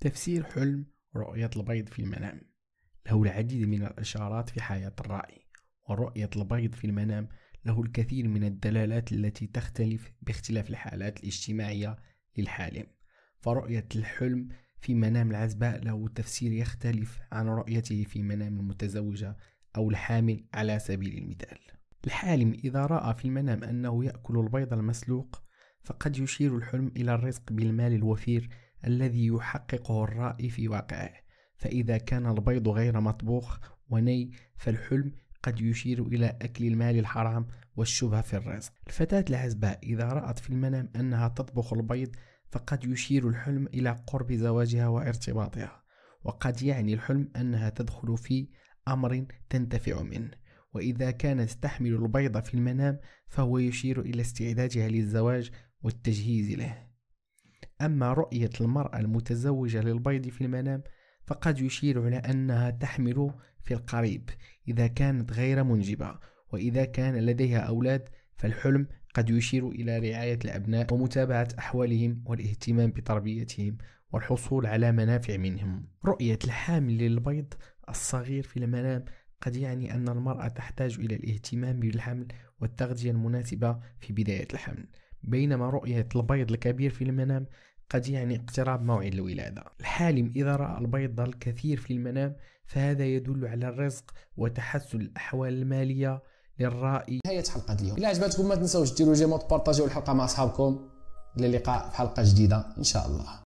تفسير حلم رؤية البيض في المنام له العديد من الإشارات في حياة الرأي ورؤية البيض في المنام له الكثير من الدلالات التي تختلف باختلاف الحالات الاجتماعية للحالم فرؤية الحلم في منام العزباء له تفسير يختلف عن رؤيته في منام المتزوجة أو الحامل على سبيل المثال الحالم إذا رأى في المنام أنه يأكل البيض المسلوق فقد يشير الحلم إلى الرزق بالمال الوفير الذي يحققه الرأي في واقعه فإذا كان البيض غير مطبوخ وني فالحلم قد يشير إلى أكل المال الحرام والشبهة في الرزق الفتاة العزباء إذا رأت في المنام أنها تطبخ البيض فقد يشير الحلم إلى قرب زواجها وارتباطها وقد يعني الحلم أنها تدخل في أمر تنتفع منه وإذا كانت تحمل البيض في المنام فهو يشير إلى استعدادها للزواج والتجهيز له أما رؤية المرأة المتزوجة للبيض في المنام فقد يشير على أنها تحمل في القريب إذا كانت غير منجبة وإذا كان لديها أولاد فالحلم قد يشير إلى رعاية الأبناء ومتابعة أحوالهم والاهتمام بتربيتهم والحصول على منافع منهم رؤية الحامل للبيض الصغير في المنام قد يعني أن المرأة تحتاج إلى الاهتمام بالحمل والتغذية المناسبة في بداية الحمل بينما رؤية البيض الكبير في المنام قد يعني اقتراب موعد الولادة الحالم إذا رأى البيض الكثير في المنام فهذا يدل على الرزق وتحسن الأحوال المالية للرائي نهاية حلقة اليوم إلا عجبتكم ما تنسوا تديروا جيموت بارطاجيو الحلقة مع أصحابكم إلى اللقاء في حلقة جديدة إن شاء الله